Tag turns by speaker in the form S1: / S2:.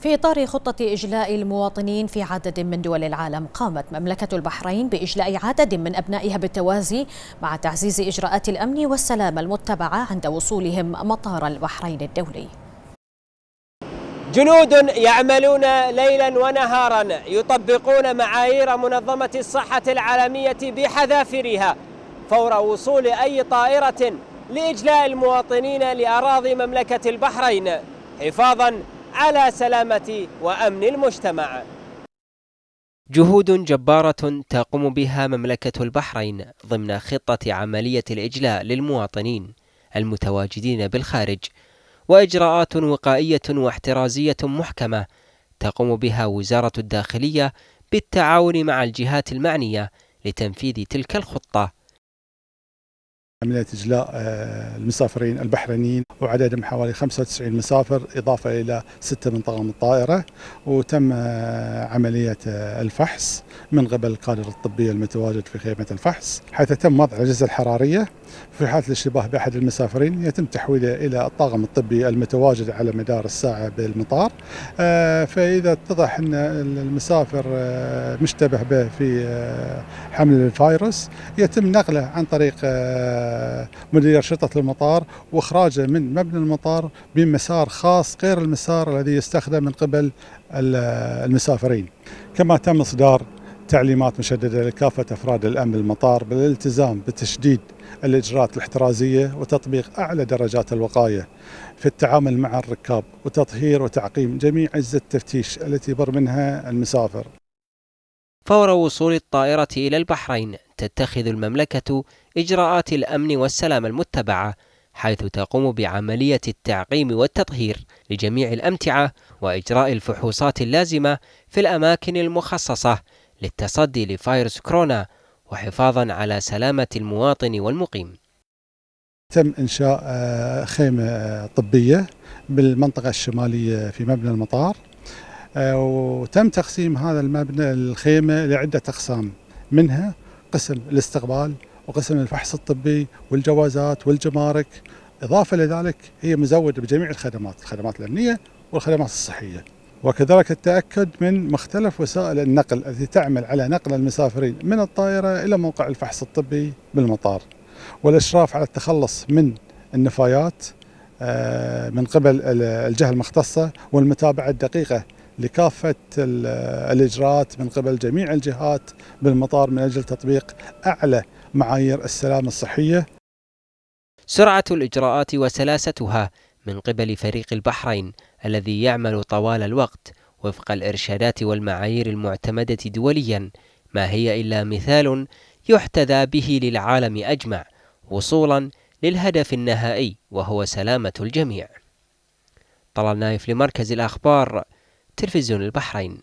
S1: في إطار خطة إجلاء المواطنين في عدد من دول العالم قامت مملكة البحرين بإجلاء عدد من أبنائها بالتوازي مع تعزيز إجراءات الأمن والسلامة المتبعة عند وصولهم مطار البحرين الدولي جنود يعملون ليلا ونهارا يطبقون معايير منظمة الصحة العالمية بحذافيرها فور وصول أي طائرة لإجلاء المواطنين لأراضي مملكة البحرين حفاظا على سلامة وأمن المجتمع جهود جبارة تقوم بها مملكة البحرين ضمن خطة عملية الإجلاء للمواطنين المتواجدين بالخارج وإجراءات وقائية واحترازية محكمة تقوم بها وزارة الداخلية بالتعاون مع الجهات المعنية لتنفيذ تلك الخطة
S2: عمليه اجلاء آه، المسافرين البحرينيين وعددهم حوالي 95 مسافر إضافة إلى ستة من طاقم الطائرة وتم آه، عملية آه، الفحص من قبل الكادر الطبي المتواجد في خيمة الفحص حيث تم وضع الأجهزة الحرارية في حالة الاشتباه بأحد المسافرين يتم تحويله إلى الطاقم الطبي المتواجد على مدار الساعة بالمطار فإذا اتضح أن المسافر مشتبه به في حمل الفيروس يتم نقله عن طريق مدير شرطة المطار وإخراجه من مبنى المطار بمسار خاص غير المسار الذي يستخدم من قبل المسافرين كما تم إصدار تعليمات مشددة لكافة أفراد الأمن المطار بالالتزام بتشديد الإجراءات الاحترازية وتطبيق أعلى درجات الوقاية في التعامل مع الركاب وتطهير وتعقيم جميع أجزاء التفتيش التي بر منها المسافر
S1: فور وصول الطائرة إلى البحرين تتخذ المملكة إجراءات الأمن والسلام المتبعة حيث تقوم بعملية التعقيم والتطهير لجميع الأمتعة وإجراء الفحوصات اللازمة في الأماكن المخصصة للتصدي لفيروس كورونا وحفاظا على سلامة المواطن والمقيم.
S2: تم إنشاء آه، خيمة آه، طبية بالمنطقة الشمالية في مبنى المطار آه، وتم تقسيم هذا المبنى الخيمة لعدة أقسام منها قسم الاستقبال وقسم الفحص الطبي والجوازات والجمارك إضافة لذلك هي مزودة بجميع الخدمات الخدمات الأمنية والخدمات الصحية وكذلك التأكد من مختلف وسائل النقل التي تعمل على نقل المسافرين من الطائرة إلى موقع الفحص الطبي بالمطار والإشراف على التخلص من النفايات آه، من قبل الجهة المختصة والمتابعة الدقيقة لكافة الإجراءات من قبل جميع الجهات بالمطار من أجل تطبيق أعلى معايير السلامة الصحية
S1: سرعة الإجراءات وسلاستها من قبل فريق البحرين الذي يعمل طوال الوقت وفق الإرشادات والمعايير المعتمدة دوليا ما هي إلا مثال يحتذى به للعالم أجمع وصولا للهدف النهائي وهو سلامة الجميع طلال نايف لمركز الأخبار تلفزيون البحرين